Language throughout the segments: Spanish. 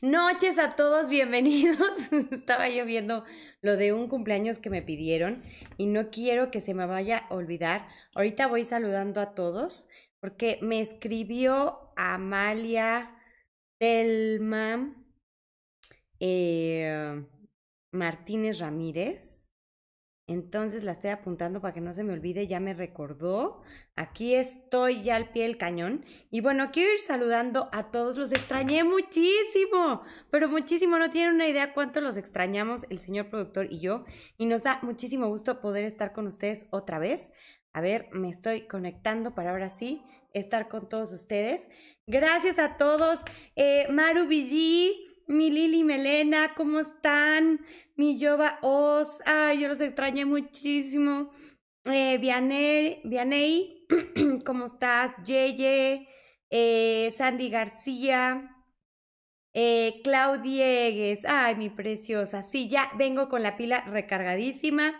noches a todos, bienvenidos. Estaba yo viendo lo de un cumpleaños que me pidieron y no quiero que se me vaya a olvidar. Ahorita voy saludando a todos porque me escribió Amalia Telma eh, Martínez Ramírez. Entonces la estoy apuntando para que no se me olvide, ya me recordó. Aquí estoy ya al pie del cañón. Y bueno, quiero ir saludando a todos, los extrañé muchísimo, pero muchísimo, no tienen una idea cuánto los extrañamos el señor productor y yo. Y nos da muchísimo gusto poder estar con ustedes otra vez. A ver, me estoy conectando para ahora sí estar con todos ustedes. Gracias a todos. Eh, Maru mi Lili Melena, ¿cómo están? Mi Yoba Oz, ay, yo los extrañé muchísimo. Eh, Vianey, ¿cómo estás? Yeye, eh, Sandy García, eh, Claudiegues, ay, mi preciosa. Sí, ya vengo con la pila recargadísima.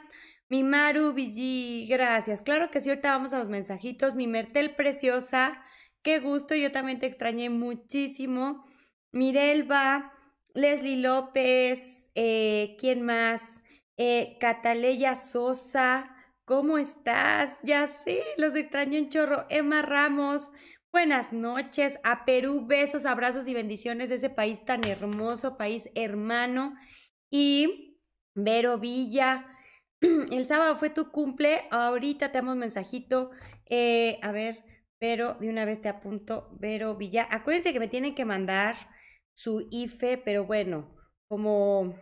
Mi Maru Villi, gracias. Claro que sí, ahorita vamos a los mensajitos. Mi Mertel preciosa, qué gusto, yo también te extrañé muchísimo. Mirelba, Leslie López, eh, ¿quién más? Eh, Cataleya Sosa, ¿cómo estás? Ya sé, los extraño un chorro. Emma Ramos, buenas noches. A Perú, besos, abrazos y bendiciones de ese país tan hermoso, país hermano. Y Vero Villa, el sábado fue tu cumple, ahorita te damos mensajito. Eh, a ver, pero de una vez te apunto, Vero Villa. Acuérdense que me tienen que mandar su IFE, pero bueno, como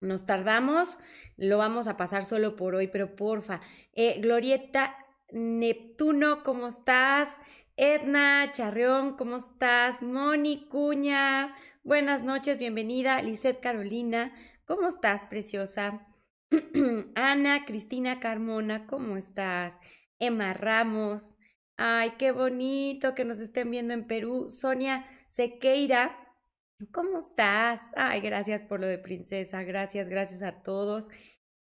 nos tardamos, lo vamos a pasar solo por hoy, pero porfa. Eh, Glorieta Neptuno, ¿cómo estás? Edna Charreón, ¿cómo estás? Moni Cuña, buenas noches, bienvenida. Lisette Carolina, ¿cómo estás, preciosa? Ana Cristina Carmona, ¿cómo estás? Emma Ramos, ay, qué bonito que nos estén viendo en Perú. Sonia Sequeira, ¿Cómo estás? Ay, gracias por lo de princesa, gracias, gracias a todos.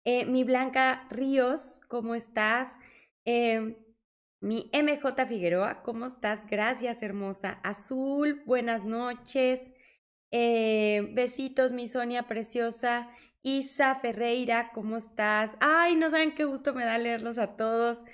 Eh, mi Blanca Ríos, ¿cómo estás? Eh, mi MJ Figueroa, ¿cómo estás? Gracias, hermosa. Azul, buenas noches. Eh, besitos, mi Sonia preciosa. Isa Ferreira, ¿cómo estás? Ay, no saben qué gusto me da leerlos a todos.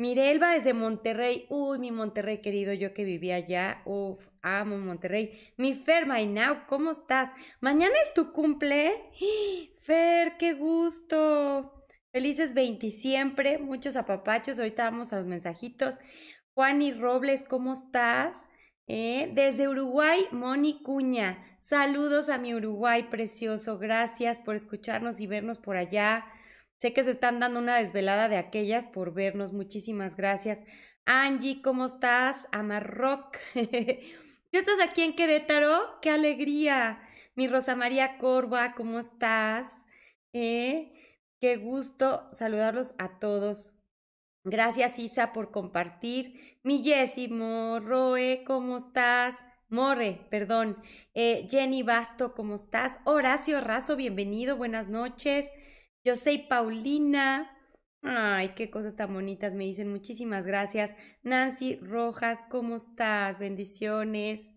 Mirelba desde Monterrey. Uy, mi Monterrey querido, yo que vivía allá. Uf, amo Monterrey. Mi Fer now, ¿cómo estás? Mañana es tu cumple. Fer, qué gusto. Felices 20 siempre. Muchos apapachos. Ahorita vamos a los mensajitos. Juan y Robles, ¿cómo estás? Eh, desde Uruguay, Moni Cuña. Saludos a mi Uruguay precioso. Gracias por escucharnos y vernos por allá. Sé que se están dando una desvelada de aquellas por vernos. Muchísimas gracias. Angie, ¿cómo estás? Amarrock. ¿Tú estás aquí en Querétaro? ¡Qué alegría! Mi Rosa María Corva, ¿cómo estás? ¿Eh? Qué gusto saludarlos a todos. Gracias, Isa, por compartir. Mi Jessy Roe, ¿cómo estás? Morre, perdón. Eh, Jenny Basto, ¿cómo estás? Horacio Razo, bienvenido, buenas noches. Yo soy Paulina. Ay, qué cosas tan bonitas me dicen. Muchísimas gracias. Nancy Rojas, ¿cómo estás? Bendiciones.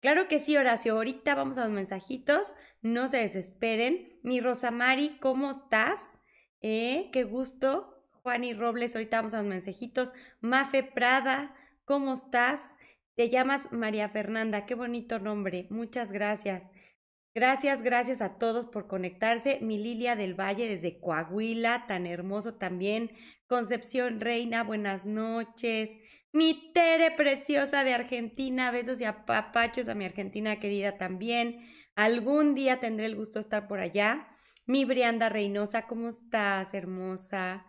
Claro que sí, Horacio. Ahorita vamos a los mensajitos. No se desesperen. Mi Rosa Mari, ¿cómo estás? Eh, qué gusto. Juan y Robles, ahorita vamos a los mensajitos. Mafe Prada, ¿cómo estás? Te llamas María Fernanda. Qué bonito nombre. Muchas gracias. Gracias, gracias a todos por conectarse. Mi Lilia del Valle desde Coahuila, tan hermoso también. Concepción Reina, buenas noches. Mi Tere preciosa de Argentina, besos y apapachos a mi Argentina querida también. Algún día tendré el gusto de estar por allá. Mi Brianda Reynosa, ¿cómo estás, hermosa?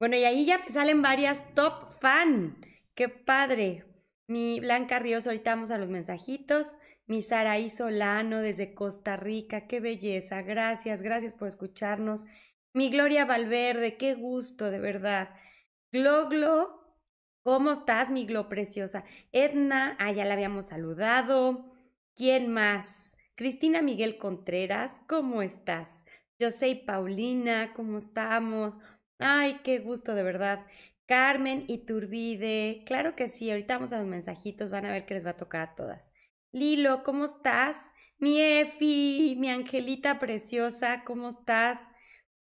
Bueno, y ahí ya salen varias top fan. Qué padre. Mi Blanca Ríos, ahorita vamos a los mensajitos mi Saraí Solano desde Costa Rica, qué belleza, gracias, gracias por escucharnos. Mi Gloria Valverde, qué gusto, de verdad. Glo, Glo, ¿cómo estás, mi Glo preciosa? Edna, ah, ya la habíamos saludado. ¿Quién más? Cristina Miguel Contreras, ¿cómo estás? Yo soy Paulina, ¿cómo estamos? Ay, qué gusto, de verdad. Carmen Iturbide, claro que sí, ahorita vamos a los mensajitos, van a ver que les va a tocar a todas. Lilo, ¿cómo estás? Mi Efi, mi angelita preciosa, ¿cómo estás?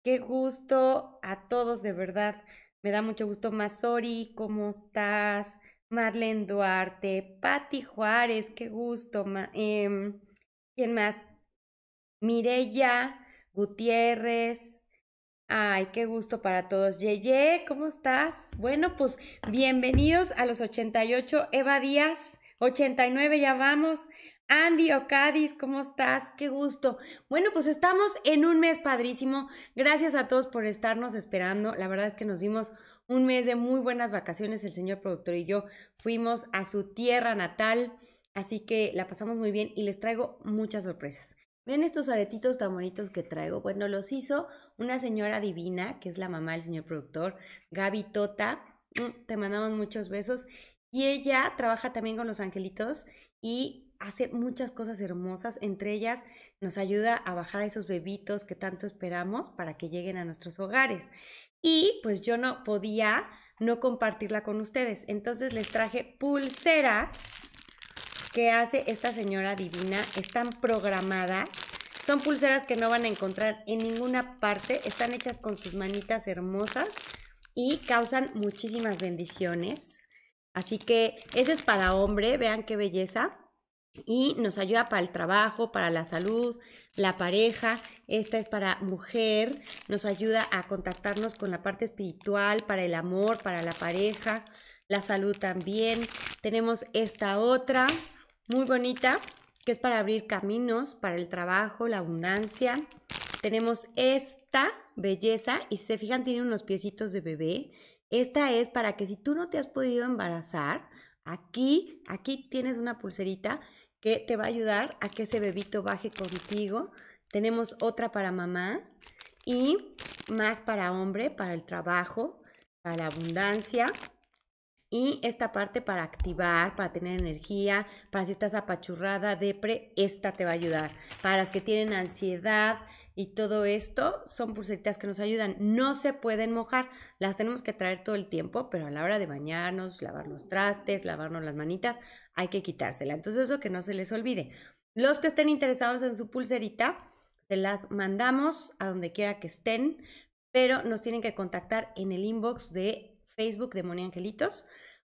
Qué gusto a todos, de verdad. Me da mucho gusto. Masori, ¿cómo estás? Marlene Duarte, Patti Juárez, qué gusto. Em, ¿Quién más? Mirella Gutiérrez. Ay, qué gusto para todos. Yeye, ¿cómo estás? Bueno, pues bienvenidos a los 88. Eva Díaz, 89 ya vamos. Andy Ocadis, ¿cómo estás? Qué gusto. Bueno, pues estamos en un mes padrísimo. Gracias a todos por estarnos esperando. La verdad es que nos dimos un mes de muy buenas vacaciones. El señor productor y yo fuimos a su tierra natal. Así que la pasamos muy bien y les traigo muchas sorpresas. Ven estos aretitos tan bonitos que traigo. Bueno, los hizo una señora divina, que es la mamá del señor productor, Gaby Tota. Mm, te mandamos muchos besos. Y ella trabaja también con los angelitos y hace muchas cosas hermosas, entre ellas nos ayuda a bajar esos bebitos que tanto esperamos para que lleguen a nuestros hogares. Y pues yo no podía no compartirla con ustedes, entonces les traje pulseras que hace esta señora divina, están programadas. Son pulseras que no van a encontrar en ninguna parte, están hechas con sus manitas hermosas y causan muchísimas bendiciones. Así que ese es para hombre, vean qué belleza. Y nos ayuda para el trabajo, para la salud, la pareja. Esta es para mujer, nos ayuda a contactarnos con la parte espiritual, para el amor, para la pareja, la salud también. Tenemos esta otra, muy bonita, que es para abrir caminos, para el trabajo, la abundancia. Tenemos esta belleza y se fijan tiene unos piecitos de bebé esta es para que si tú no te has podido embarazar, aquí, aquí tienes una pulserita que te va a ayudar a que ese bebito baje contigo. Tenemos otra para mamá y más para hombre, para el trabajo, para la abundancia. Y esta parte para activar, para tener energía, para si estás apachurrada, depre, esta te va a ayudar. Para las que tienen ansiedad, y todo esto son pulseritas que nos ayudan. No se pueden mojar, las tenemos que traer todo el tiempo, pero a la hora de bañarnos, lavarnos trastes, lavarnos las manitas, hay que quitársela. Entonces eso que no se les olvide. Los que estén interesados en su pulserita, se las mandamos a donde quiera que estén, pero nos tienen que contactar en el inbox de Facebook de Moni Angelitos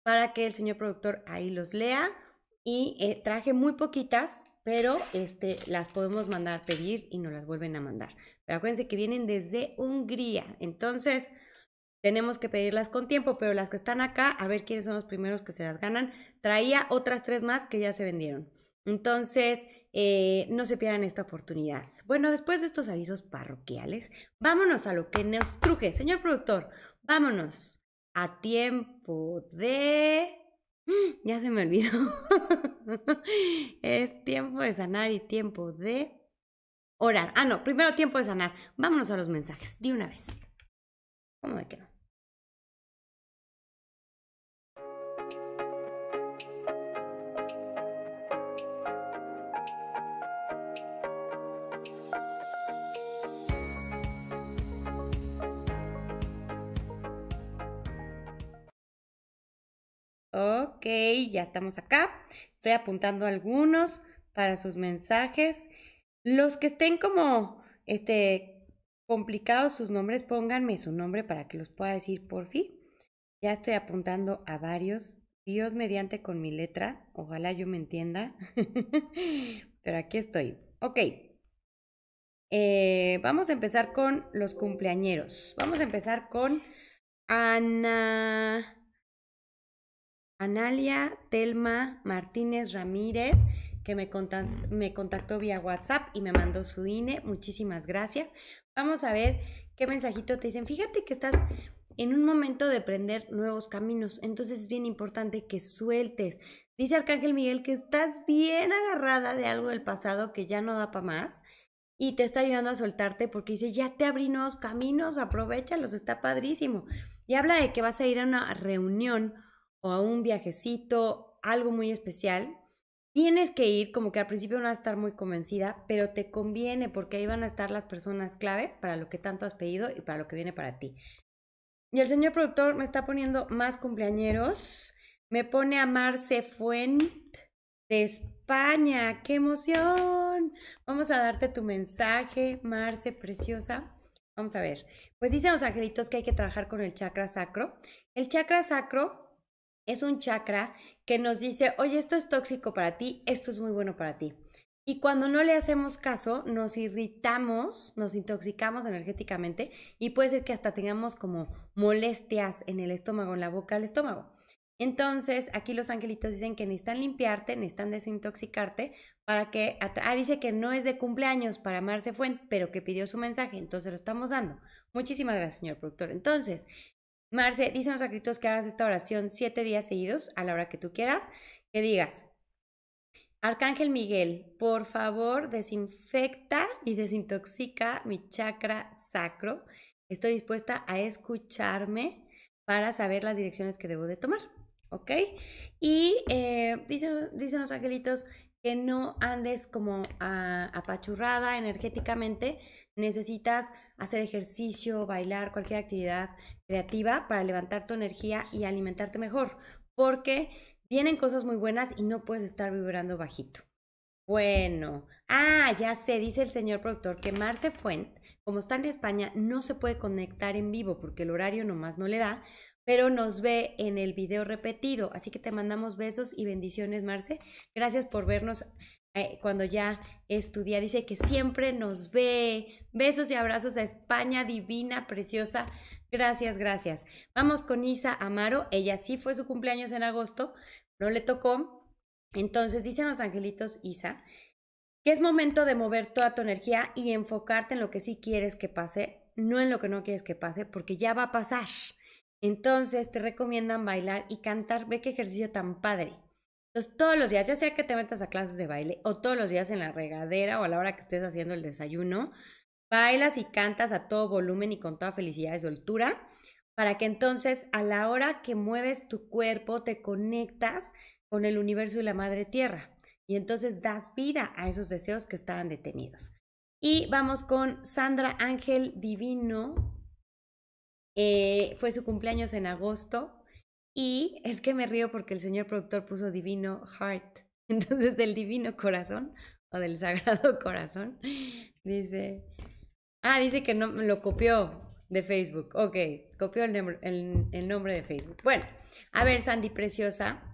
para que el señor productor ahí los lea. Y eh, traje muy poquitas pero este, las podemos mandar pedir y nos las vuelven a mandar. Pero acuérdense que vienen desde Hungría, entonces tenemos que pedirlas con tiempo, pero las que están acá, a ver quiénes son los primeros que se las ganan. Traía otras tres más que ya se vendieron. Entonces, eh, no se pierdan esta oportunidad. Bueno, después de estos avisos parroquiales, vámonos a lo que nos truje. Señor productor, vámonos a tiempo de... Ya se me olvidó. es tiempo de sanar y tiempo de orar. Ah, no, primero tiempo de sanar. Vámonos a los mensajes de una vez. ¿Cómo de que no? ya estamos acá. Estoy apuntando algunos para sus mensajes. Los que estén como este, complicados sus nombres, pónganme su nombre para que los pueda decir por fin. Ya estoy apuntando a varios. Dios mediante con mi letra. Ojalá yo me entienda. Pero aquí estoy. Ok. Eh, vamos a empezar con los cumpleañeros. Vamos a empezar con Ana. Analia Telma Martínez Ramírez, que me contactó, me contactó vía WhatsApp y me mandó su INE. Muchísimas gracias. Vamos a ver qué mensajito te dicen. Fíjate que estás en un momento de aprender nuevos caminos. Entonces es bien importante que sueltes. Dice Arcángel Miguel que estás bien agarrada de algo del pasado que ya no da para más y te está ayudando a soltarte porque dice, ya te abrí nuevos caminos, aprovechalos, está padrísimo. Y habla de que vas a ir a una reunión o a un viajecito, algo muy especial, tienes que ir, como que al principio no vas a estar muy convencida, pero te conviene porque ahí van a estar las personas claves para lo que tanto has pedido y para lo que viene para ti. Y el señor productor me está poniendo más cumpleañeros. Me pone a Marce Fuent de España. ¡Qué emoción! Vamos a darte tu mensaje, Marce, preciosa. Vamos a ver. Pues dicen los angelitos que hay que trabajar con el chakra sacro. El chakra sacro es un chakra que nos dice, oye, esto es tóxico para ti, esto es muy bueno para ti. Y cuando no le hacemos caso, nos irritamos, nos intoxicamos energéticamente y puede ser que hasta tengamos como molestias en el estómago, en la boca, el estómago. Entonces, aquí los angelitos dicen que necesitan limpiarte, necesitan desintoxicarte para que... Ah, dice que no es de cumpleaños para Marce Fuente, pero que pidió su mensaje, entonces lo estamos dando. Muchísimas gracias, señor productor. Entonces, Marce, dicen los angelitos que hagas esta oración siete días seguidos a la hora que tú quieras, que digas, Arcángel Miguel, por favor desinfecta y desintoxica mi chakra sacro. Estoy dispuesta a escucharme para saber las direcciones que debo de tomar, ¿ok? Y eh, dicen, los angelitos que no andes como a, ah, apachurrada energéticamente, Necesitas hacer ejercicio, bailar, cualquier actividad creativa para levantar tu energía y alimentarte mejor, porque vienen cosas muy buenas y no puedes estar vibrando bajito. Bueno, ah, ya sé, dice el señor productor que Marce Fuent, como está en España, no se puede conectar en vivo porque el horario nomás no le da, pero nos ve en el video repetido. Así que te mandamos besos y bendiciones, Marce. Gracias por vernos eh, cuando ya estudia, dice que siempre nos ve. Besos y abrazos a España, divina, preciosa. Gracias, gracias. Vamos con Isa Amaro. Ella sí fue su cumpleaños en agosto, no le tocó. Entonces dicen los angelitos, Isa, que es momento de mover toda tu energía y enfocarte en lo que sí quieres que pase, no en lo que no quieres que pase, porque ya va a pasar. Entonces te recomiendan bailar y cantar. Ve qué ejercicio tan padre. Entonces, todos los días, ya sea que te metas a clases de baile o todos los días en la regadera o a la hora que estés haciendo el desayuno, bailas y cantas a todo volumen y con toda felicidad y soltura, para que entonces a la hora que mueves tu cuerpo te conectas con el universo y la madre tierra. Y entonces das vida a esos deseos que estaban detenidos. Y vamos con Sandra Ángel Divino. Eh, fue su cumpleaños en agosto y es que me río porque el señor productor puso divino heart. Entonces, del divino corazón o del sagrado corazón. Dice. Ah, dice que no lo copió de Facebook. Ok, copió el, nombre, de Facebook. Bueno, a ver, Sandy Preciosa.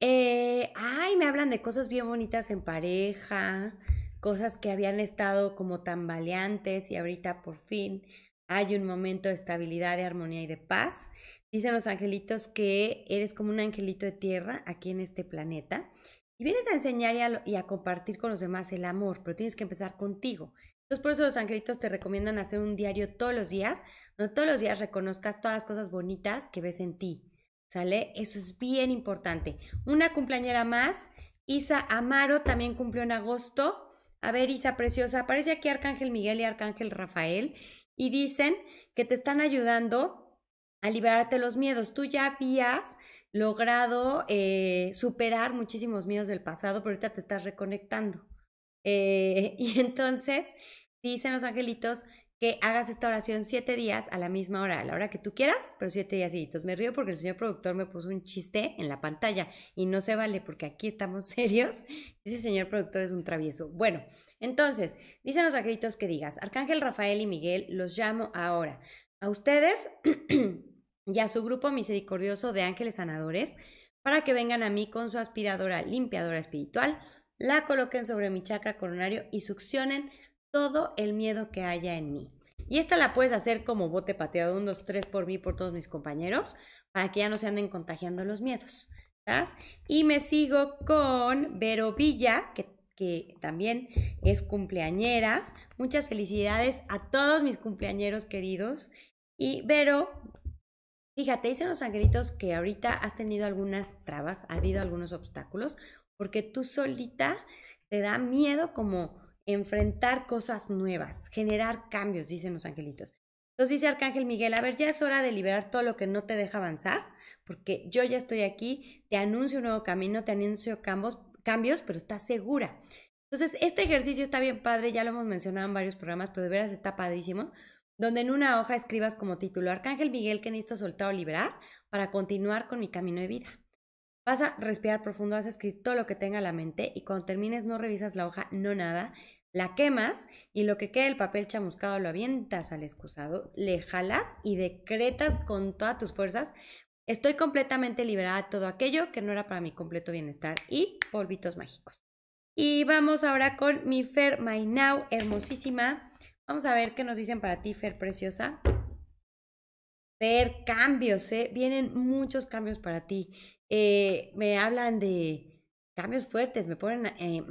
Eh, ay, me hablan de cosas bien bonitas en pareja, cosas que habían estado como tambaleantes y ahorita por fin hay un momento de estabilidad, de armonía y de paz. Dicen los angelitos que eres como un angelito de tierra aquí en este planeta y vienes a enseñar y a, compartir con los demás el amor, pero tienes que empezar contigo. Entonces, por eso los angelitos te recomiendan hacer un diario todos los días, donde todos los días reconozcas todas las cosas bonitas que ves en ti. ¿Sale? Eso es bien importante. Una cumpleañera más, Isa Amaro, también cumplió en agosto. A ver, Isa Preciosa, aparece aquí Arcángel Miguel y Arcángel Rafael y dicen que te están ayudando a liberarte los miedos. Tú ya habías logrado eh, superar muchísimos miedos del pasado, pero ahorita te estás reconectando. Eh, y entonces dicen los angelitos que hagas esta oración siete días a la misma hora, a la hora que tú quieras, pero siete días. Entonces me río porque el señor productor me puso un chiste en la pantalla y no se vale porque aquí estamos serios. Ese señor productor es un travieso. Bueno, entonces, dicen los angelitos que digas, Arcángel Rafael y Miguel, los llamo ahora. A ustedes y a su grupo misericordioso de ángeles sanadores para que vengan a mí con su aspiradora limpiadora espiritual, la coloquen sobre mi chakra coronario y succionen todo el miedo que haya en mí. Y esta la puedes hacer como bote pateado, un, dos, tres por mí, por todos mis compañeros, para que ya no se anden contagiando los miedos. ¿estás? Y me sigo con Vero Villa, que, que también es cumpleañera. Muchas felicidades a todos mis cumpleañeros queridos. Y Vero, Fíjate, dicen los angelitos que ahorita has tenido algunas trabas, ha habido algunos obstáculos, porque tú solita te da miedo como enfrentar cosas nuevas, generar cambios, dicen los angelitos. Entonces dice Arcángel Miguel, a ver, ya es hora de liberar todo lo que no te deja avanzar, porque yo ya estoy aquí, te anuncio un nuevo camino, te anuncio cambios, cambios pero estás segura. Entonces, este ejercicio está bien padre, ya lo hemos mencionado en varios programas, pero de veras está padrísimo, donde en una hoja escribas como título Arcángel Miguel que necesito soltar o liberar para continuar con mi camino de vida. Vas a respirar profundo, has escrito todo lo que tenga la mente y cuando termines no revisas la hoja, no nada, la quemas y lo que quede el papel chamuscado lo avientas al excusado, le jalas y decretas con todas tus fuerzas, estoy completamente liberada de todo aquello que no era para mi completo bienestar y polvitos mágicos. Y vamos ahora con mi Fair My Now, hermosísima Vamos a ver qué nos dicen para ti, Fer Preciosa. Fer, cambios, ¿eh? Vienen muchos cambios para ti. Eh, me hablan de cambios fuertes, me ponen eh,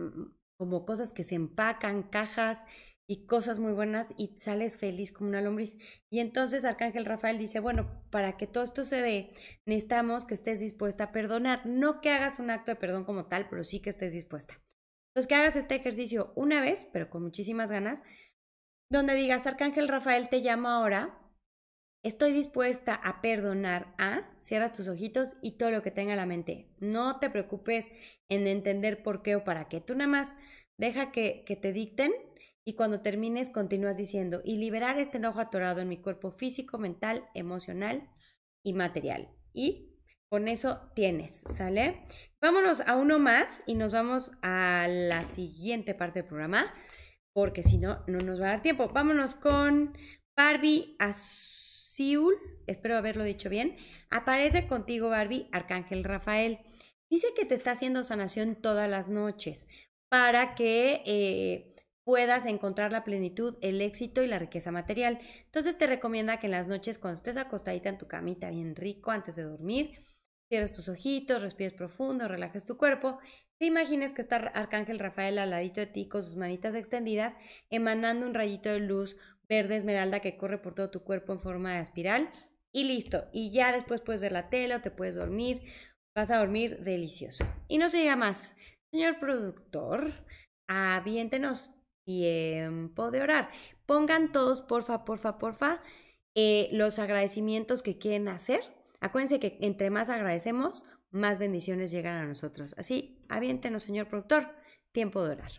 como cosas que se empacan, cajas y cosas muy buenas y sales feliz como una lombriz. Y entonces Arcángel Rafael dice, bueno, para que todo esto se dé, necesitamos que estés dispuesta a perdonar, no que hagas un acto de perdón como tal, pero sí que estés dispuesta. Entonces que hagas este ejercicio una vez, pero con muchísimas ganas, donde digas, Arcángel Rafael te llama ahora, estoy dispuesta a perdonar a, cierras tus ojitos y todo lo que tenga en la mente. No te preocupes en entender por qué o para qué. Tú nada más deja que, que te dicten y cuando termines continúas diciendo, y liberar este enojo atorado en mi cuerpo físico, mental, emocional y material. Y con eso tienes, ¿sale? Vámonos a uno más y nos vamos a la siguiente parte del programa porque si no, no nos va a dar tiempo. Vámonos con Barbie Asiul, espero haberlo dicho bien. Aparece contigo Barbie, Arcángel Rafael. Dice que te está haciendo sanación todas las noches para que eh, puedas encontrar la plenitud, el éxito y la riqueza material. Entonces te recomienda que en las noches, cuando estés acostadita en tu camita bien rico antes de dormir, cierres tus ojitos, respires profundo, relajes tu cuerpo. Te imagines que está Arcángel Rafael al ladito de ti con sus manitas extendidas, emanando un rayito de luz verde esmeralda que corre por todo tu cuerpo en forma de espiral. Y listo. Y ya después puedes ver la tela o te puedes dormir. Vas a dormir delicioso. Y no se diga más. Señor productor, aviéntenos tiempo de orar. Pongan todos, porfa, porfa, porfa, eh, los agradecimientos que quieren hacer Acuérdense que entre más agradecemos, más bendiciones llegan a nosotros. Así, aviéntenos, señor productor. Tiempo de orar.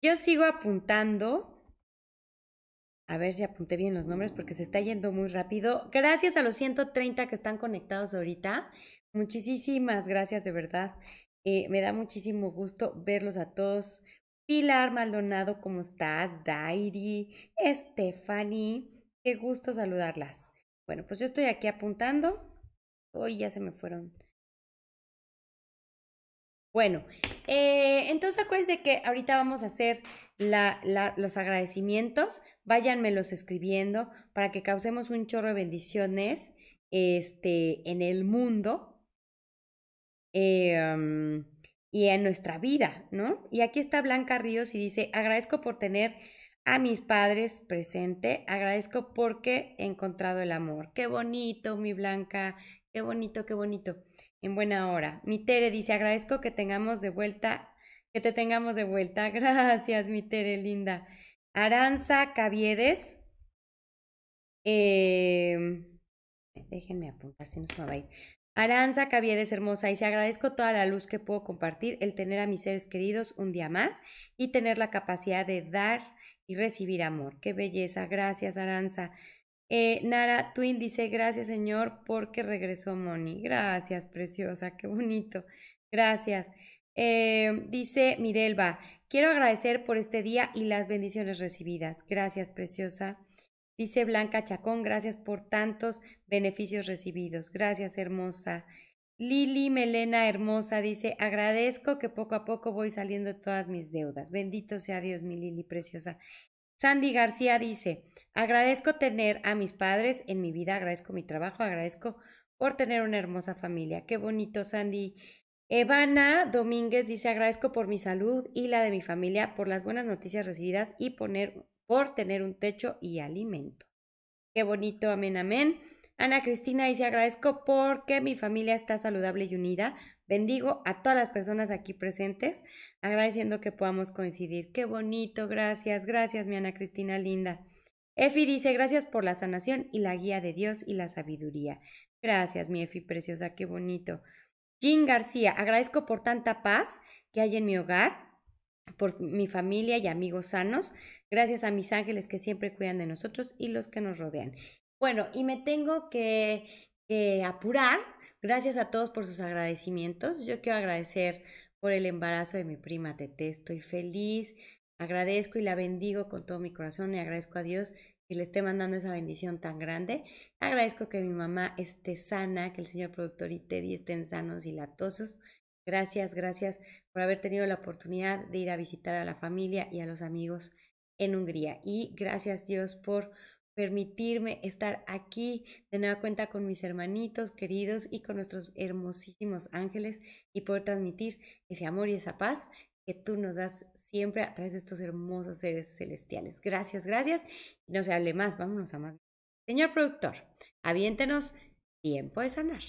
Yo sigo apuntando a ver si apunté bien los nombres porque se está yendo muy rápido. Gracias a los 130 que están conectados ahorita. Muchísimas gracias, de verdad. Eh, me da muchísimo gusto verlos a todos. Pilar Maldonado, ¿cómo estás? Dairi, Stephanie, qué gusto saludarlas. Bueno, pues yo estoy aquí apuntando. Hoy ya se me fueron bueno, eh, entonces acuérdense que ahorita vamos a hacer los agradecimientos. Váyanmelos escribiendo para que causemos un chorro de bendiciones este, en el mundo em, y en nuestra vida, ¿no? Y aquí está Blanca Ríos y dice, agradezco por tener a mis padres presente, agradezco porque he encontrado el amor. Qué bonito, mi Blanca, Qué bonito, qué bonito. En buena hora. Mi Tere dice, agradezco que tengamos de vuelta, que te tengamos de vuelta. Gracias, mi Tere, linda. Aranza Caviedes. Em, déjenme apuntar si no se me va a ir. Aranza Caviedes hermosa, y se agradezco toda la luz que puedo compartir, el tener a mis seres queridos un día más y tener la capacidad de dar y recibir amor. Qué belleza, gracias Aranza. Eh, Nara Twin dice, gracias Señor, porque regresó Moni. Gracias, preciosa, qué bonito. Gracias. Eh, dice Mirelba, quiero agradecer por este día y las bendiciones recibidas. Gracias, preciosa. Dice Blanca Chacón, gracias por tantos beneficios recibidos. Gracias, hermosa. Lili Melena Hermosa dice, agradezco que poco a poco voy saliendo de todas mis deudas. Bendito sea Dios, mi Lili preciosa. Sandy García dice, agradezco tener a mis padres en mi vida, agradezco mi trabajo, agradezco por tener una hermosa familia. Qué bonito, Sandy. Evana Domínguez dice, agradezco por mi salud y la de mi familia, por las buenas noticias recibidas y por tener un techo y alimento. Qué bonito, amén, amén. Ana Cristina dice, agradezco porque mi familia está saludable y unida, Bendigo a todas las personas aquí presentes, agradeciendo que podamos coincidir. Qué bonito, gracias, gracias, mi Ana Cristina linda. Efi dice, gracias por la sanación y la guía de Dios y la sabiduría. Gracias, mi Efi preciosa, qué bonito. Jean García, agradezco por tanta paz que hay en mi hogar, por mi familia y amigos sanos, gracias a mis ángeles que siempre cuidan de nosotros y los que nos rodean. Bueno, y me tengo que, que apurar Gracias a todos por sus agradecimientos. Yo quiero agradecer por el embarazo de mi prima Tete. Estoy feliz, agradezco y la bendigo con todo mi corazón y agradezco a Dios que le esté mandando esa bendición tan grande. Agradezco que mi mamá esté sana, que el señor productor y Teddy estén sanos y latosos. Gracias, gracias por haber tenido la oportunidad de ir a visitar a la familia y a los amigos en Hungría. Y gracias Dios por permitirme estar aquí de nueva cuenta con mis hermanitos queridos y con nuestros hermosísimos ángeles y poder transmitir ese amor y esa paz que tú nos das siempre a través de estos hermosos seres celestiales. Gracias, gracias. no se hable más, vámonos a más. Señor productor, aviéntenos tiempo de sanar.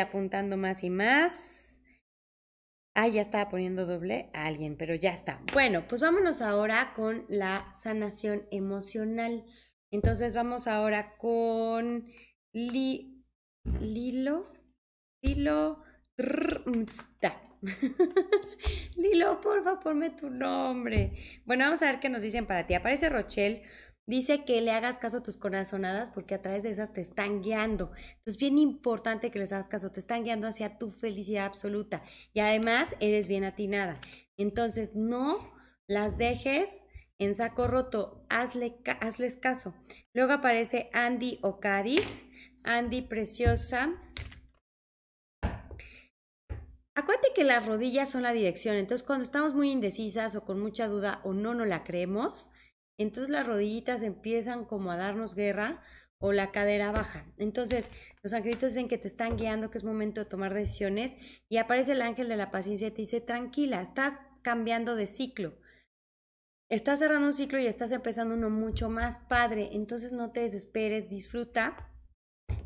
apuntando más y más. Ah, ya estaba poniendo doble a alguien, pero ya está. Bueno, pues vámonos ahora con la sanación emocional. Entonces vamos ahora con Lilo. Lilo. Mm, lilo, por favor, ponme tu nombre. Bueno, vamos a ver qué nos dicen para ti. Aparece Rochelle Dice que le hagas caso a tus corazonadas porque a través de esas te están guiando. Entonces, bien importante que les hagas caso, te están guiando hacia tu felicidad absoluta y además eres bien atinada. Entonces, no las dejes en saco roto, hazles caso. Luego aparece Andy Ocaris, Andy Preciosa. Acuérdate que las rodillas son la dirección, entonces cuando estamos muy indecisas o con mucha duda o no no la creemos, entonces las rodillitas empiezan como a darnos guerra o la cadera baja. Entonces, los angelitos dicen que te están guiando, que es momento de tomar decisiones y aparece el ángel de la paciencia y te dice, tranquila, estás cambiando de ciclo. Estás cerrando un ciclo y estás empezando uno mucho más padre. Entonces no te desesperes, disfruta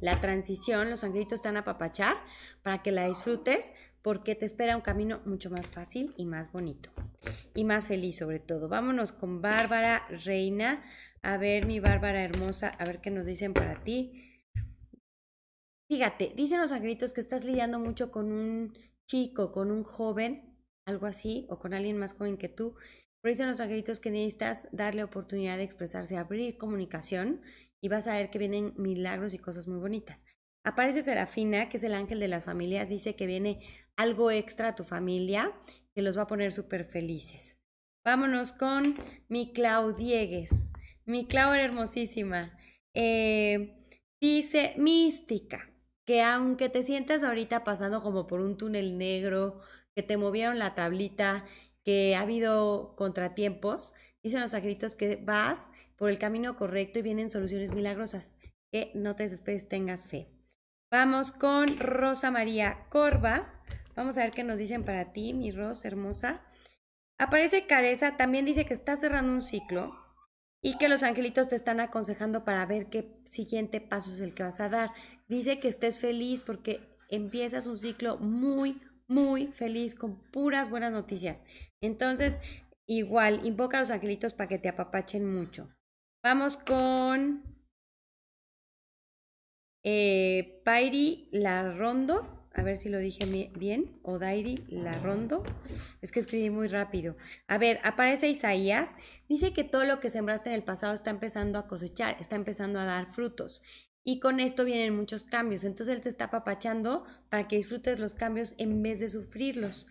la transición. Los angelitos están a papachar para que la disfrutes, porque te espera un camino mucho más fácil y más bonito. Y más feliz sobre todo. Vámonos con Bárbara Reina. A ver, mi Bárbara hermosa, a ver qué nos dicen para ti. Fíjate, dicen los angelitos que estás lidiando mucho con un chico, con un joven, algo así, o con alguien más joven que tú. Pero dicen los angelitos que necesitas darle oportunidad de expresarse, abrir comunicación y vas a ver que vienen milagros y cosas muy bonitas. Aparece Serafina, que es el ángel de las familias, dice que viene algo extra a tu familia que los va a poner súper felices. Vámonos con mi Clau Diegues. Mi Clau hermosísima. Eh, dice mística, que aunque te sientas ahorita pasando como por un túnel negro, que te movieron la tablita, que ha habido contratiempos, dicen los agritos que vas por el camino correcto y vienen soluciones milagrosas. Que no te desesperes, tengas fe. Vamos con Rosa María Corva Vamos a ver qué nos dicen para ti, mi Ros, hermosa. Aparece Careza, también dice que está cerrando un ciclo y que los angelitos te están aconsejando para ver qué siguiente paso es el que vas a dar. Dice que estés feliz porque empiezas un ciclo muy, muy feliz con puras buenas noticias. Entonces, igual, invoca a los angelitos para que te apapachen mucho. Vamos con eh, Pairi Larrondo a ver si lo dije bien, o la rondo, es que escribí muy rápido. A ver, aparece Isaías, dice que todo lo que sembraste en el pasado está empezando a cosechar, está empezando a dar frutos. Y con esto vienen muchos cambios. Entonces él te está apapachando para que disfrutes los cambios en vez de sufrirlos.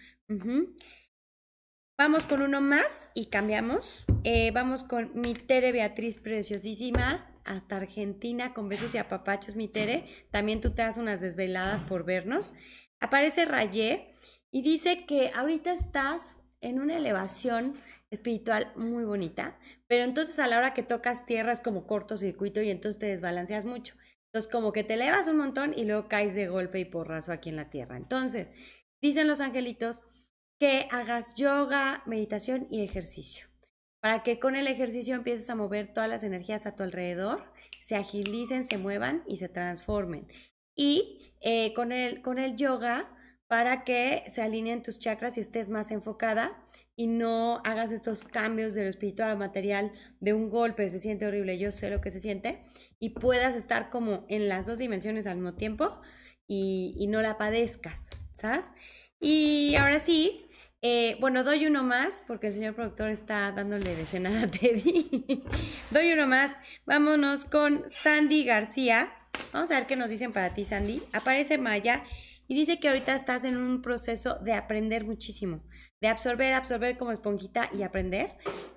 Vamos con uno más y cambiamos. Eh, vamos con mi Tere Beatriz preciosísima hasta Argentina con besos y apapachos, mi Tere. También tú te das unas desveladas por vernos. Aparece Rayé y dice que ahorita estás en una elevación espiritual muy bonita, pero entonces a la hora que tocas tierra es como cortocircuito y entonces te desbalanceas mucho. Entonces como que te elevas un montón y luego caes de golpe y porrazo aquí en la tierra. Entonces, dicen los angelitos que hagas yoga, meditación y ejercicio para que con el ejercicio empieces a mover todas las energías a tu alrededor, se agilicen, se muevan y se transformen. Y eh, con, el, con el yoga, para que se alineen tus chakras y estés más enfocada y no hagas estos cambios de lo espiritual al material de un golpe, se siente horrible, yo sé lo que se siente, y puedas estar como en las dos dimensiones al mismo tiempo y, y no la padezcas, ¿sabes? Y ahora sí, eh, bueno, doy uno más porque el señor productor está dándole de cenar a Teddy. doy uno más. Vámonos con Sandy García. Vamos a ver qué nos dicen para ti, Sandy. Aparece Maya y dice que ahorita estás en un proceso de aprender muchísimo, de absorber, absorber como esponjita y aprender.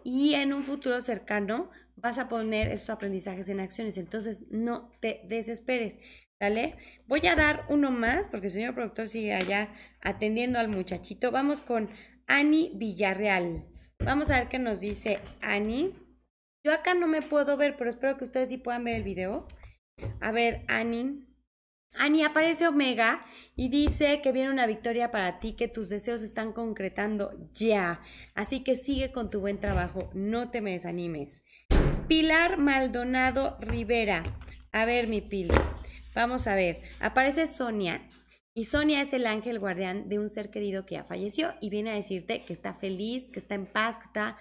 Y en un futuro cercano vas a poner esos aprendizajes en acciones. Entonces, no te desesperes. Dale, Voy a dar uno más porque el señor productor sigue allá atendiendo al muchachito. Vamos con Ani Villarreal. Vamos a ver qué nos dice Ani. Yo acá no me puedo ver, pero espero que ustedes sí puedan ver el video. A ver, Ani. Ani, aparece Omega y dice que viene una victoria para ti, que tus deseos están concretando ya. Así que sigue con tu buen trabajo, no te me desanimes. Pilar Maldonado Rivera. A ver, mi Pilar. Vamos a ver, aparece Sonia y Sonia es el ángel guardián de un ser querido que ya falleció y viene a decirte que está feliz, que está en paz, que está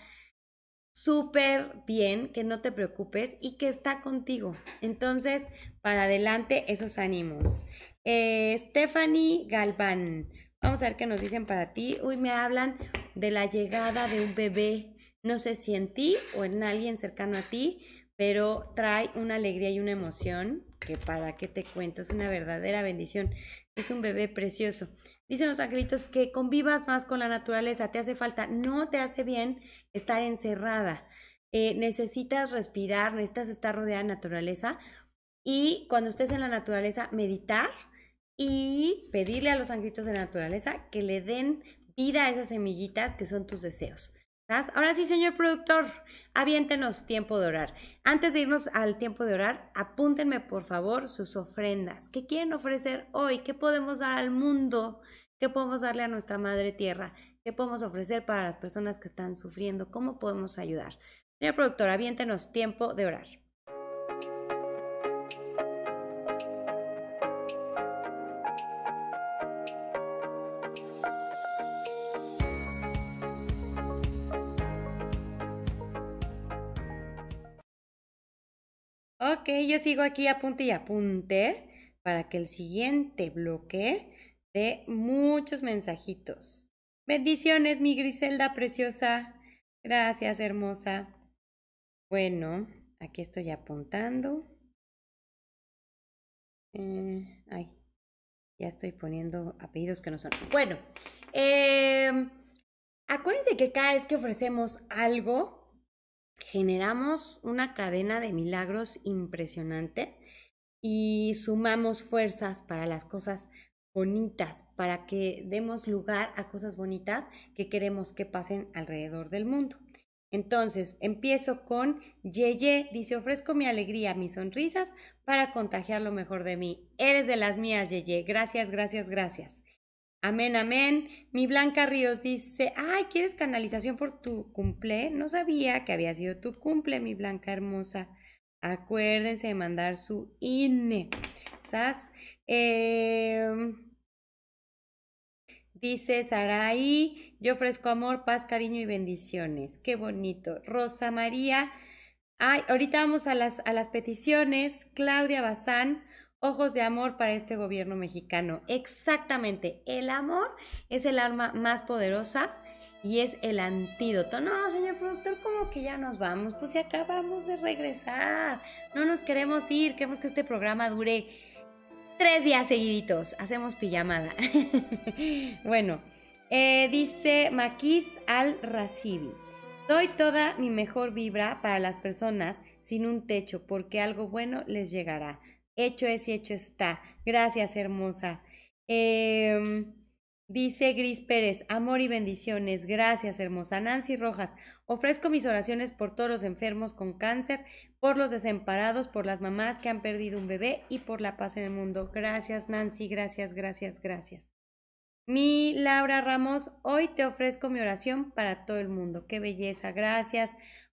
súper bien, que no te preocupes y que está contigo. Entonces, para adelante esos ánimos. Eh, Stephanie Galván, vamos a ver qué nos dicen para ti. Uy, me hablan de la llegada de un bebé, no sé si en ti o en alguien cercano a ti, pero trae una alegría y una emoción que para qué te cuento, es una verdadera bendición, es un bebé precioso. Dicen los angelitos que convivas más con la naturaleza, te hace falta, no te hace bien estar encerrada, eh, necesitas respirar, necesitas estar rodeada de naturaleza y cuando estés en la naturaleza, meditar y pedirle a los angelitos de la naturaleza que le den vida a esas semillitas que son tus deseos. Ahora sí, señor productor, aviéntenos tiempo de orar. Antes de irnos al tiempo de orar, apúntenme por favor sus ofrendas. ¿Qué quieren ofrecer hoy? ¿Qué podemos dar al mundo? ¿Qué podemos darle a nuestra madre tierra? ¿Qué podemos ofrecer para las personas que están sufriendo? ¿Cómo podemos ayudar? Señor productor, aviéntenos tiempo de orar. Ok, yo sigo aquí apunte y apunte para que el siguiente bloque dé muchos mensajitos. Bendiciones, mi Griselda preciosa. Gracias, hermosa. Bueno, aquí estoy apuntando. Eh, ay, ya estoy poniendo apellidos que no son. Bueno, em, acuérdense que cada vez que ofrecemos algo, generamos una cadena de milagros impresionante y sumamos fuerzas para las cosas bonitas, para que demos lugar a cosas bonitas que queremos que pasen alrededor del mundo. Entonces, empiezo con Yeye, dice, ofrezco mi alegría, mis sonrisas para contagiar lo mejor de mí. Eres de las mías, Yeye. Gracias, gracias, gracias. Amén, amén. Mi Blanca Ríos dice, ay, ¿quieres canalización por tu cumple? No sabía que había sido tu cumple, mi Blanca hermosa. Acuérdense de mandar su INE. ¿sabes? Em, dice Saraí, yo ofrezco amor, paz, cariño y bendiciones. Qué bonito. Rosa María, ay, ahorita vamos a las, a las peticiones. Claudia Bazán, Ojos de amor para este gobierno mexicano. Exactamente, el amor es el arma más poderosa y es el antídoto. No, señor productor, como que ya nos vamos, pues si acabamos de regresar. No nos queremos ir, queremos que este programa dure tres días seguiditos. Hacemos pijamada. bueno, eh, dice Maquiz al Rasibi. Doy toda mi mejor vibra para las personas sin un techo porque algo bueno les llegará. Hecho es y hecho está. Gracias, hermosa. Em, dice Gris Pérez, amor y bendiciones. Gracias, hermosa. Nancy Rojas, ofrezco mis oraciones por todos los enfermos con cáncer, por los desamparados, por las mamás que han perdido un bebé y por la paz en el mundo. Gracias, Nancy. Gracias, gracias, gracias. Mi Laura Ramos, hoy te ofrezco mi oración para todo el mundo. Qué belleza. Gracias.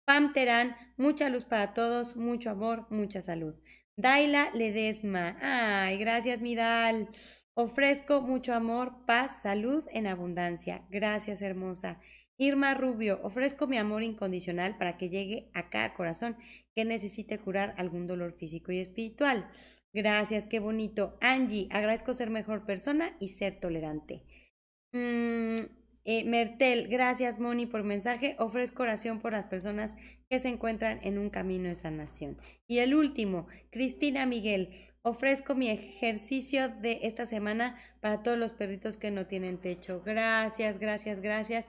Pam Terán, mucha luz para todos, mucho amor, mucha salud. Daila Ledesma. Ay, gracias, Midal, Ofrezco mucho amor, paz, salud en abundancia. Gracias, hermosa. Irma Rubio, ofrezco mi amor incondicional para que llegue a cada corazón que necesite curar algún dolor físico y espiritual. Gracias, qué bonito. Angie, agradezco ser mejor persona y ser tolerante. Mm, eh, Mertel, gracias Moni por mensaje. Ofrezco oración por las personas que se encuentran en un camino de sanación. Y el último, Cristina Miguel, ofrezco mi ejercicio de esta semana para todos los perritos que no tienen techo. Gracias, gracias, gracias.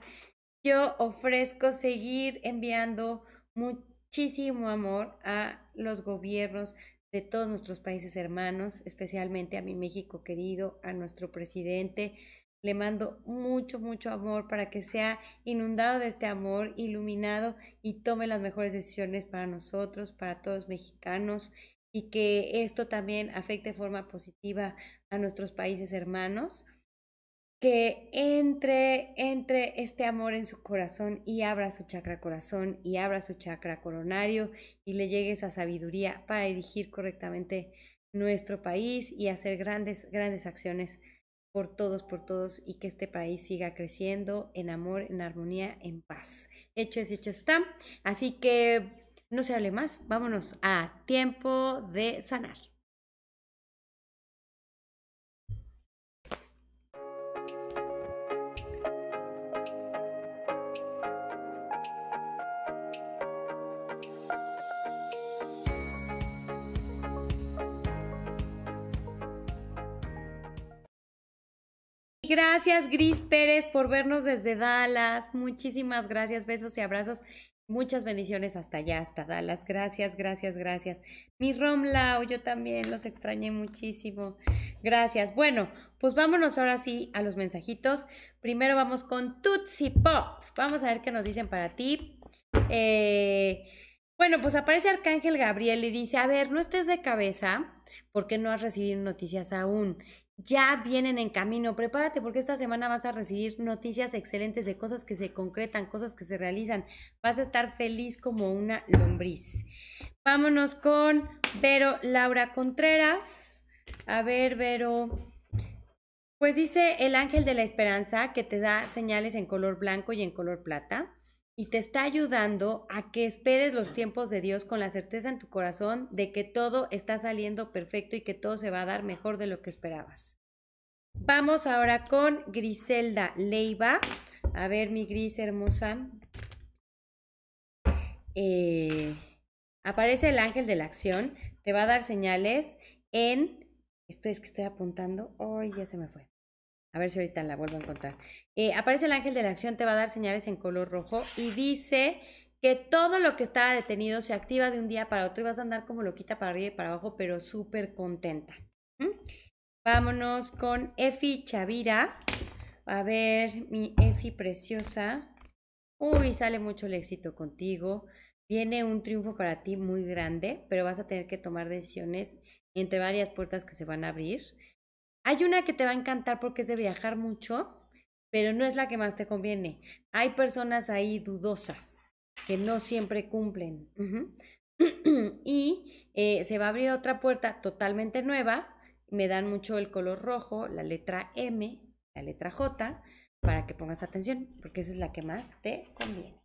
Yo ofrezco seguir enviando muchísimo amor a los gobiernos de todos nuestros países hermanos, especialmente a mi México querido, a nuestro presidente, le mando mucho, mucho amor para que sea inundado de este amor, iluminado y tome las mejores decisiones para nosotros, para todos los mexicanos y que esto también afecte de forma positiva a nuestros países hermanos. Que entre, entre este amor en su corazón y abra su chakra corazón y abra su chakra coronario y le llegue esa sabiduría para dirigir correctamente nuestro país y hacer grandes, grandes acciones por todos, por todos y que este país siga creciendo en amor, en armonía, en paz. Hecho es, hecho está. Así que no se hable más, vámonos a tiempo de sanar. Gracias, Gris Pérez, por vernos desde Dallas. Muchísimas gracias, besos y abrazos. Muchas bendiciones hasta allá, hasta Dallas. Gracias, gracias, gracias. Mi Romlau, yo también los extrañé muchísimo. Gracias. Bueno, pues vámonos ahora sí a los mensajitos. Primero vamos con Tutsi Pop. Vamos a ver qué nos dicen para ti. Eh, bueno, pues aparece Arcángel Gabriel y dice, a ver, no estés de cabeza porque no has recibido noticias aún ya vienen en camino. Prepárate porque esta semana vas a recibir noticias excelentes de cosas que se concretan, cosas que se realizan. Vas a estar feliz como una lombriz. Vámonos con Vero Laura Contreras. A ver, Vero. Pues dice el ángel de la esperanza que te da señales en color blanco y en color plata y te está ayudando a que esperes los tiempos de Dios con la certeza en tu corazón de que todo está saliendo perfecto y que todo se va a dar mejor de lo que esperabas. Vamos ahora con Griselda Leiva. A ver, mi gris hermosa. Eh, aparece el ángel de la acción. Te va a dar señales en... Esto es que estoy apuntando. Hoy ya se me fue. A ver si ahorita la vuelvo a encontrar. Eh, aparece el ángel de la acción, te va a dar señales en color rojo y dice que todo lo que estaba detenido se activa de un día para otro y vas a andar como loquita para arriba y para abajo, pero súper contenta. Vámonos con Efi Chavira. A ver, mi Efi preciosa. Uy, sale mucho el éxito contigo. Viene un triunfo para ti muy grande, pero vas a tener que tomar decisiones entre varias puertas que se van a abrir. Hay una que te va a encantar porque es de viajar mucho, pero no es la que más te conviene. Hay personas ahí dudosas que no siempre cumplen. y eh, se va a abrir otra puerta totalmente nueva. Me dan mucho el color rojo, la letra M, la letra J, para que pongas atención, porque esa es la que más te conviene.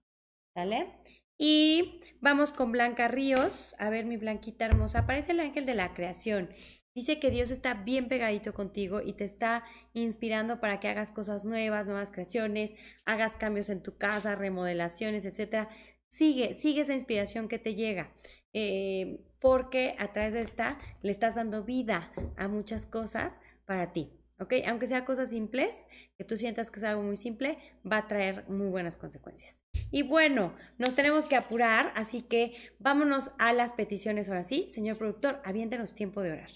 ¿Sale? Y vamos con Blanca Ríos. A ver, mi Blanquita hermosa. Aparece el ángel de la creación. Dice que Dios está bien pegadito contigo y te está inspirando para que hagas cosas nuevas, nuevas creaciones, hagas cambios en tu casa, remodelaciones, etc. Sigue, sigue esa inspiración que te llega, eh, porque a través de esta le estás dando vida a muchas cosas para ti. ¿ok? Aunque sea cosas simples, que tú sientas que es algo muy simple, va a traer muy buenas consecuencias. Y bueno, nos tenemos que apurar, así que vámonos a las peticiones ahora sí. Señor productor, aviéntenos tiempo de orar.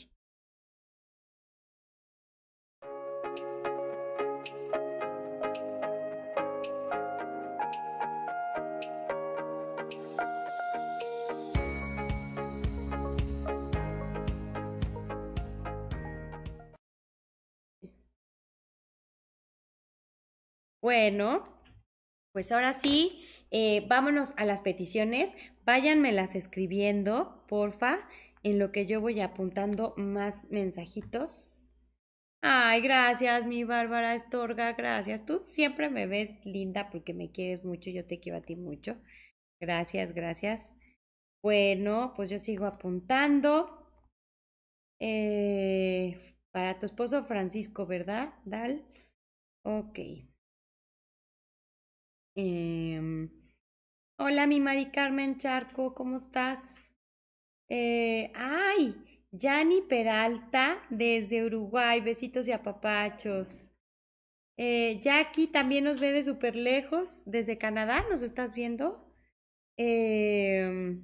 Bueno, pues ahora sí, eh, vámonos a las peticiones, váyanmelas escribiendo, porfa, en lo que yo voy apuntando más mensajitos. Ay, gracias, mi Bárbara Estorga, gracias. Tú siempre me ves linda porque me quieres mucho, yo te quiero a ti mucho. Gracias, gracias. Bueno, pues yo sigo apuntando. Eh, para tu esposo Francisco, ¿verdad? Dal. Ok. Em, hola, mi Mari Carmen Charco, ¿cómo estás? Eh, ¡Ay! Yanni Peralta desde Uruguay, besitos y apapachos. Eh, Jackie también nos ve de súper lejos, desde Canadá, ¿nos estás viendo? Eh,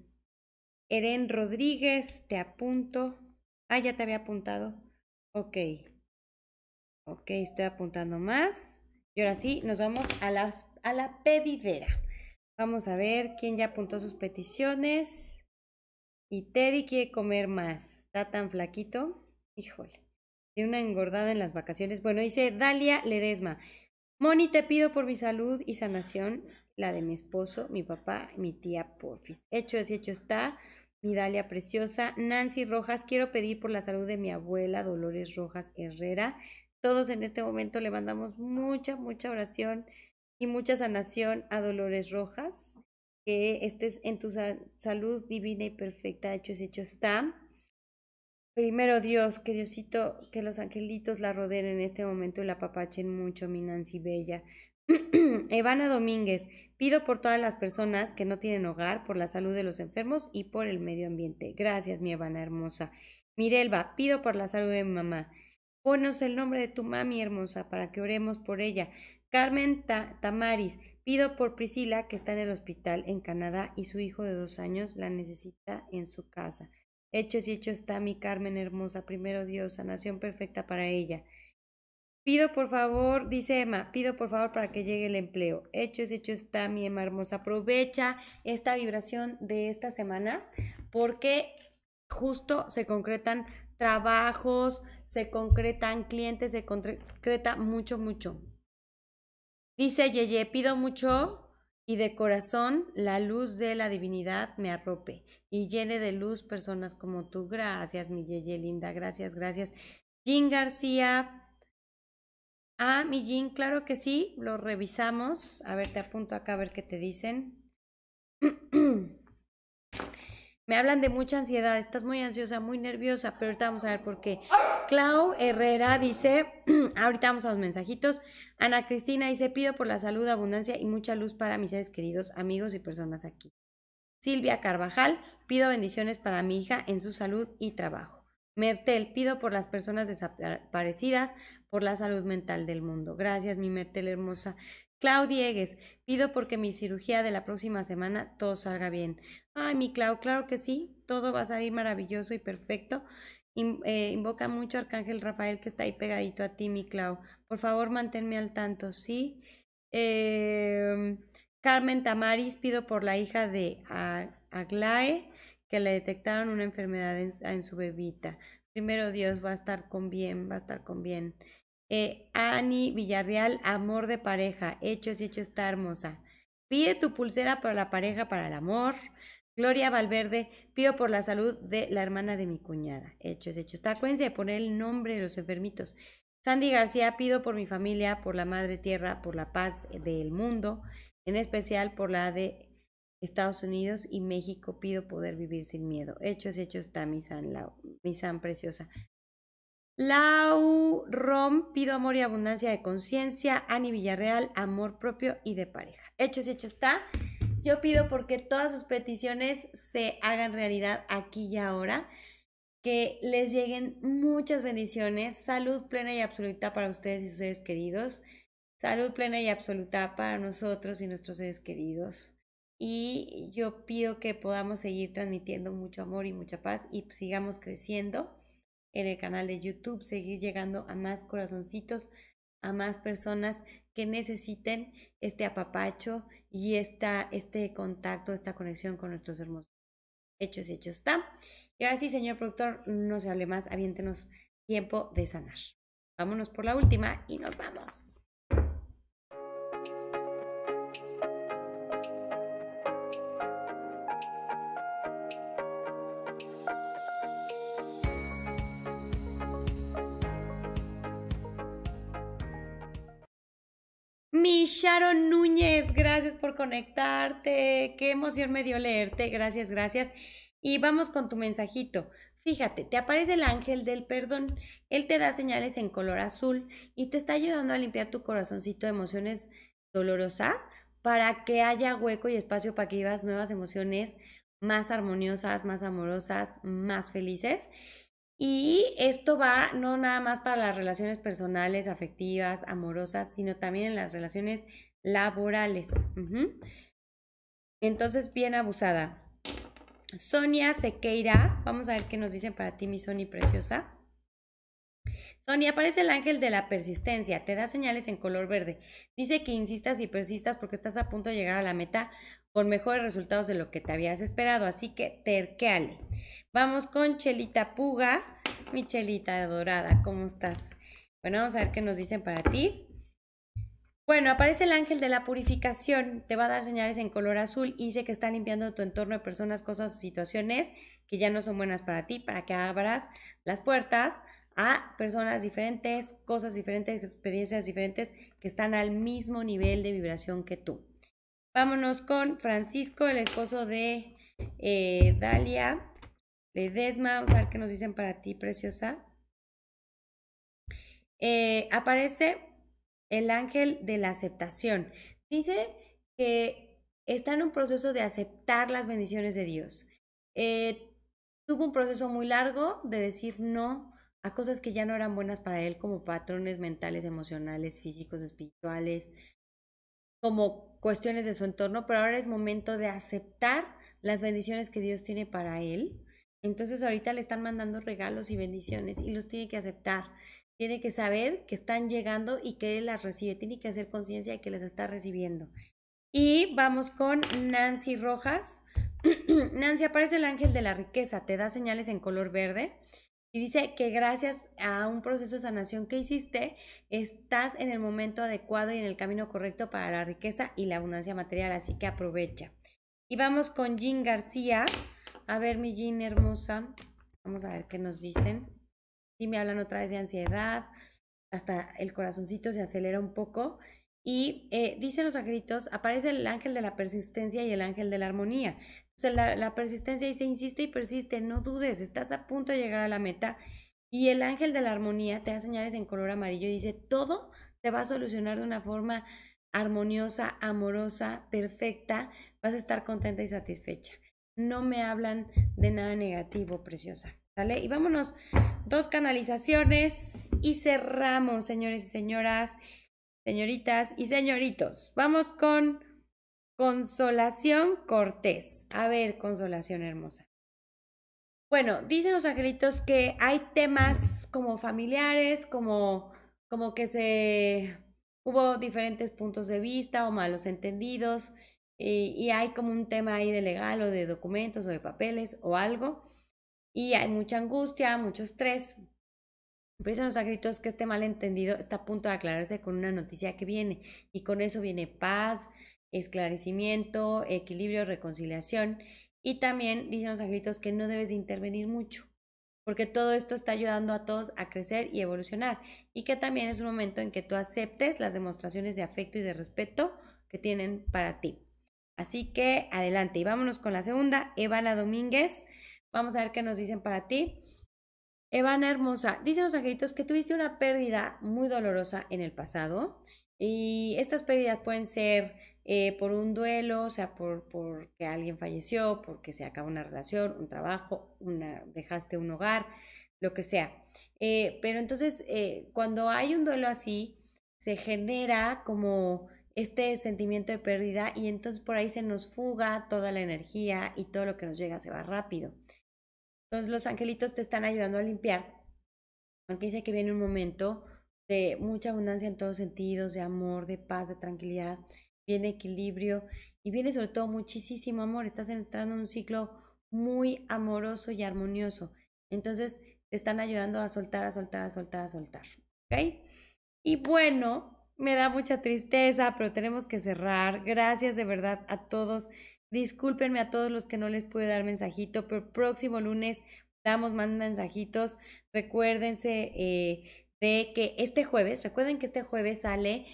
Eren Rodríguez, te apunto. Ah, ya te había apuntado. Ok. Ok, estoy apuntando más. Y ahora sí, nos vamos a las a la pedidera. Vamos a ver quién ya apuntó sus peticiones. Y Teddy quiere comer más. Está tan flaquito. Híjole. Tiene una engordada en las vacaciones. Bueno, dice Dalia Ledesma. Moni, te pido por mi salud y sanación, la de mi esposo, mi papá, mi tía Porfis. Hecho es hecho está. Mi Dalia preciosa. Nancy Rojas, quiero pedir por la salud de mi abuela, Dolores Rojas Herrera. Todos en este momento le mandamos mucha, mucha oración mucha sanación a Dolores Rojas, que estés en tu salud divina y perfecta, hechos hechos hecho está. Primero Dios, que Diosito, que los angelitos la rodeen en este momento y la papachen mucho, mi Nancy Bella. Evana Domínguez, pido por todas las personas que no tienen hogar, por la salud de los enfermos y por el medio ambiente. Gracias, mi Evana hermosa. Mirelba, pido por la salud de mi mamá. Ponos el nombre de tu mami hermosa para que oremos por ella. Carmen Tamaris, pido por Priscila, que está en el hospital en Canadá y su hijo de dos años la necesita en su casa. Hechos y hecho está mi Carmen hermosa, primero Dios, sanación perfecta para ella. Pido por favor, dice Emma, pido por favor para que llegue el empleo. Hecho y hecho está, mi Emma hermosa. Aprovecha esta vibración de estas semanas porque justo se concretan trabajos, se concretan clientes, se concreta mucho, mucho. Dice Yeye, pido mucho y de corazón la luz de la divinidad me arrope y llene de luz personas como tú. Gracias, mi Yeye linda, gracias, gracias. Jean García. Ah, mi Jean, claro que sí, lo revisamos. A ver, te apunto acá a ver qué te dicen. Me hablan de mucha ansiedad, estás muy ansiosa, muy nerviosa, pero ahorita vamos a ver por qué. Clau Herrera dice, ahorita vamos a los mensajitos. Ana Cristina dice, pido por la salud, abundancia y mucha luz para mis seres queridos, amigos y personas aquí. Silvia Carvajal, pido bendiciones para mi hija en su salud y trabajo. Mertel, pido por las personas desaparecidas, por la salud mental del mundo. Gracias, mi Mertel hermosa. Clau Diegues, pido porque mi cirugía de la próxima semana todo salga bien. Ay, mi Clau, claro que sí, todo va a salir maravilloso y perfecto. Eh, invoca mucho a Arcángel Rafael que está ahí pegadito a ti, mi Clau. Por favor, manténme al tanto, ¿sí? Em, Carmen Tamaris, pido por la hija de Aglae que le detectaron una enfermedad en su bebita. Primero Dios va a estar con bien, va a estar con bien. Eh, Ani Villarreal, amor de pareja. Hechos y hecho está hermosa. Pide tu pulsera para la pareja, para el amor. Gloria Valverde, pido por la salud de la hermana de mi cuñada. hechos es hecho. Está, acuérdense de poner el nombre de los enfermitos. Sandy García, pido por mi familia, por la madre tierra, por la paz del mundo, en especial por la de Estados Unidos y México, pido poder vivir sin miedo. hechos es hecho está, mi san, la, mi san preciosa. Lau Rom, pido amor y abundancia de conciencia. Ani Villarreal, amor propio y de pareja. Hecho es hecho está. Yo pido porque todas sus peticiones se hagan realidad aquí y ahora. Que les lleguen muchas bendiciones. Salud plena y absoluta para ustedes y sus seres queridos. Salud plena y absoluta para nosotros y nuestros seres queridos. Y yo pido que podamos seguir transmitiendo mucho amor y mucha paz y sigamos creciendo en el canal de YouTube, seguir llegando a más corazoncitos, a más personas que necesiten este apapacho y esta, este contacto, esta conexión con nuestros hermosos. Hechos, hechos está. Y ahora sí, señor productor, no se hable más, aviéntenos tiempo de sanar. Vámonos por la última y nos vamos. Mi Sharon Núñez, gracias por conectarte. Qué emoción me dio leerte. Gracias, gracias. Y vamos con tu mensajito. Fíjate, te aparece el ángel del perdón. Él te da señales en color azul y te está ayudando a limpiar tu corazoncito de emociones dolorosas para que haya hueco y espacio para que vivas nuevas emociones más armoniosas, más amorosas, más felices. Y esto va no nada más para las relaciones personales, afectivas, amorosas, sino también en las relaciones laborales. Entonces, bien abusada. Sonia Sequeira, vamos a ver qué nos dice para ti, mi Sony preciosa. Sonia, aparece el ángel de la persistencia, te da señales en color verde. Dice que insistas y persistas porque estás a punto de llegar a la meta con mejores resultados de lo que te habías esperado, así que terqueale. Vamos con Chelita Puga, mi Chelita dorada, ¿cómo estás? Bueno, vamos a ver qué nos dicen para ti. Bueno, aparece el ángel de la purificación, te va a dar señales en color azul y dice que está limpiando tu entorno de personas, cosas o situaciones que ya no son buenas para ti, para que abras las puertas a personas diferentes, cosas diferentes, experiencias diferentes que están al mismo nivel de vibración que tú. Vámonos con Francisco, el esposo de eh, Dalia, Dalia Desma. Vamos a ver qué nos dicen para ti, preciosa. Eh, aparece el ángel de la aceptación. Dice que está en un proceso de aceptar las bendiciones de Dios. Eh, tuvo un proceso muy largo de decir no a cosas que ya no eran buenas para él, como patrones mentales, emocionales, físicos, espirituales, como cuestiones de su entorno, pero ahora es momento de aceptar las bendiciones que Dios tiene para él. Entonces ahorita le están mandando regalos y bendiciones y los tiene que aceptar. Tiene que saber que están llegando y que él las recibe. Tiene que hacer conciencia de que las está recibiendo. Y vamos con Nancy Rojas. Nancy, aparece el ángel de la riqueza, te da señales en color verde. Y dice que gracias a un proceso de sanación que hiciste, estás en el momento adecuado y en el camino correcto para la riqueza y la abundancia material, así que aprovecha. Y vamos con Jean García. A ver, mi Jean hermosa, vamos a ver qué nos dicen. Sí, me hablan otra vez de ansiedad, hasta el corazoncito se acelera un poco. Y eh, dicen los agritos, aparece el ángel de la persistencia y el ángel de la armonía la, persistencia y se insiste y persiste, no dudes, estás a punto de llegar a la meta. Y el ángel de la armonía te da señales en color amarillo y dice, todo se va a solucionar de una forma armoniosa, amorosa, perfecta, vas a estar contenta y satisfecha. No me hablan de nada negativo, preciosa. ¿Sale? Y vámonos, dos canalizaciones y cerramos, señores y señoras, señoritas y señoritos. Vamos con Consolación Cortés. A ver, Consolación hermosa. Bueno, dicen los angelitos que hay temas como familiares, como, como que se hubo diferentes puntos de vista o malos entendidos y, hay como un tema ahí de legal o de documentos o de papeles o algo y hay mucha angustia, mucho estrés. dicen los angelitos que este malentendido está a punto de aclararse con una noticia que viene y con eso viene paz, esclarecimiento, equilibrio, reconciliación. Y también dicen los angelitos que no debes intervenir mucho, porque todo esto está ayudando a todos a crecer y evolucionar. Y que también es un momento en que tú aceptes las demostraciones de afecto y de respeto que tienen para ti. Así que adelante y vámonos con la segunda, Evana Domínguez. Vamos a ver qué nos dicen para ti. Evana hermosa, dicen los angelitos que tuviste una pérdida muy dolorosa en el pasado y estas pérdidas pueden ser eh, por un duelo, o sea, por, porque alguien falleció, porque se acaba una relación, un trabajo, una, dejaste un hogar, lo que sea. Eh, pero entonces, eh, cuando hay un duelo así, se genera como este sentimiento de pérdida y entonces por ahí se nos fuga toda la energía y todo lo que nos llega se va rápido. Entonces los angelitos te están ayudando a limpiar, porque dice que viene un momento de mucha abundancia en todos sentidos, de amor, de paz, de tranquilidad viene equilibrio y viene sobre todo muchísimo amor. Estás entrando en un ciclo muy amoroso y armonioso. Entonces te están ayudando a soltar, a soltar, a soltar, a soltar. ¿Ok? Y bueno, me da mucha tristeza, pero tenemos que cerrar. Gracias de verdad a todos. Discúlpenme a todos los que no les pude dar mensajito, pero próximo lunes damos más mensajitos. Recuérdense eh, de que este jueves, recuerden que este jueves sale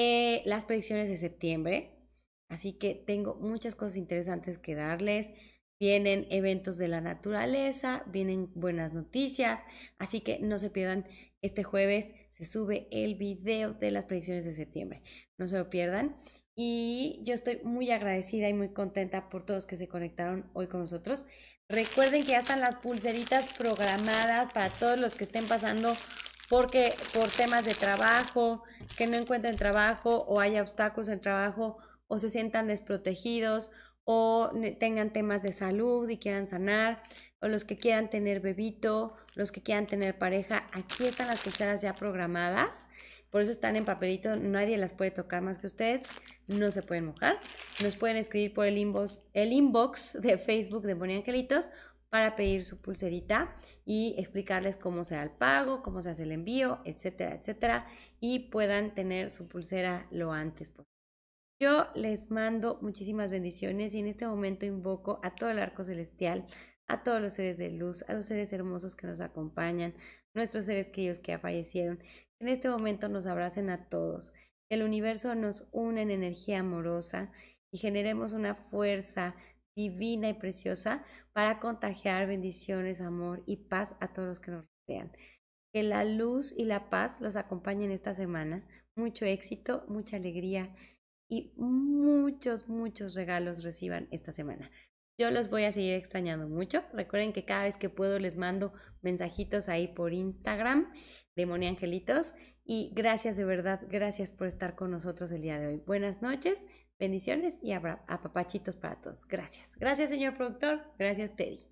eh, las predicciones de septiembre. Así que tengo muchas cosas interesantes que darles. Vienen eventos de la naturaleza, vienen buenas noticias. Así que no se pierdan este jueves. Se sube el video de las predicciones de septiembre. No se lo pierdan. Y yo estoy muy agradecida y muy contenta por todos que se conectaron hoy con nosotros. Recuerden que ya están las pulseritas programadas para todos los que estén pasando porque por temas de trabajo, que no encuentren trabajo o haya obstáculos en trabajo o se sientan desprotegidos o tengan temas de salud y quieran sanar o los que quieran tener bebito, los que quieran tener pareja, aquí están las pulseras ya programadas. Por eso están en papelito, nadie las puede tocar más que ustedes, no se pueden mojar. Nos pueden escribir por el inbox, el inbox de Facebook de Boni Angelitos para pedir su pulserita y explicarles cómo se da el pago, cómo se hace el envío, etcétera, etcétera, y puedan tener su pulsera lo antes posible. Yo les mando muchísimas bendiciones y en este momento invoco a todo el arco celestial, a todos los seres de luz, a los seres hermosos que nos acompañan, nuestros seres queridos que ya fallecieron, que en este momento nos abracen a todos, que el universo nos une en energía amorosa y generemos una fuerza divina y preciosa para contagiar bendiciones, amor y paz a todos los que nos rodean. Que la luz y la paz los acompañen esta semana. Mucho éxito, mucha alegría y muchos, muchos regalos reciban esta semana. Yo los voy a seguir extrañando mucho. Recuerden que cada vez que puedo les mando mensajitos ahí por Instagram de Angelitos. Y gracias de verdad, gracias por estar con nosotros el día de hoy. Buenas noches, Bendiciones y papachitos para todos. Gracias. Gracias, señor productor. Gracias, Teddy.